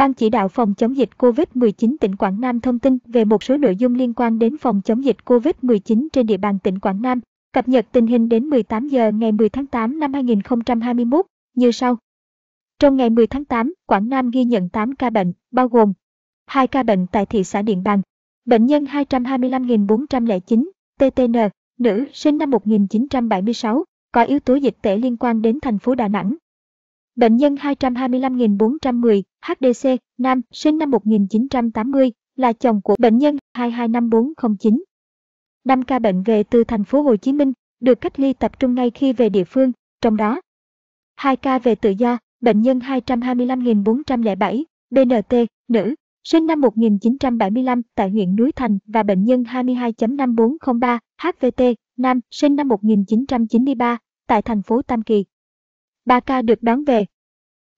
Ban chỉ đạo phòng chống dịch COVID-19 tỉnh Quảng Nam thông tin về một số nội dung liên quan đến phòng chống dịch COVID-19 trên địa bàn tỉnh Quảng Nam, cập nhật tình hình đến 18 giờ ngày 10 tháng 8 năm 2021 như sau. Trong ngày 10 tháng 8, Quảng Nam ghi nhận 8 ca bệnh, bao gồm 2 ca bệnh tại thị xã Điện Bàn, bệnh nhân 225.409, TTN, nữ, sinh năm 1976, có yếu tố dịch tễ liên quan đến thành phố Đà Nẵng, Bệnh nhân 225.410, HDC, nam, sinh năm 1980, là chồng của bệnh nhân 225409. 5 ca bệnh về từ thành phố Hồ Chí Minh, được cách ly tập trung ngay khi về địa phương, trong đó 2 ca về tự do, bệnh nhân 225.407, BNT, nữ, sinh năm 1975 tại huyện Núi Thành và bệnh nhân 22.5403, HVT, nam, sinh năm 1993, tại thành phố Tam Kỳ, 3 ca được đón về.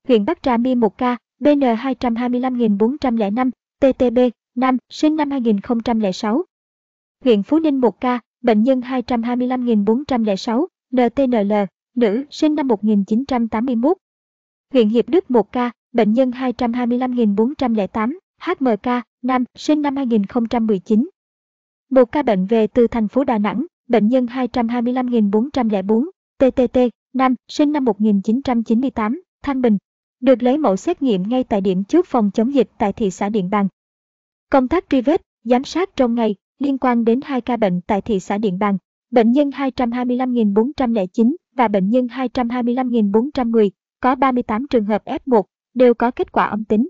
Huyện Bắc Trà My 1 ca, BN 225.405, TTB, nam, sinh năm 2006. Huyện Phú Ninh 1 ca, bệnh nhân 225.406, NTNL, nữ, sinh năm 1981. Huyện Hiệp Đức 1 ca, bệnh nhân 225.408, HMK, nam, sinh năm 2019. Một ca bệnh về từ thành phố Đà Nẵng, bệnh nhân 225.404, TTT, Nam, sinh năm 1998, Thanh Bình, được lấy mẫu xét nghiệm ngay tại điểm trước phòng chống dịch tại thị xã Điện Bàn. Công tác truy vết, giám sát trong ngày liên quan đến hai ca bệnh tại thị xã Điện Bàn, bệnh nhân 225.409 và bệnh nhân 225.410, có 38 trường hợp F1, đều có kết quả âm tính.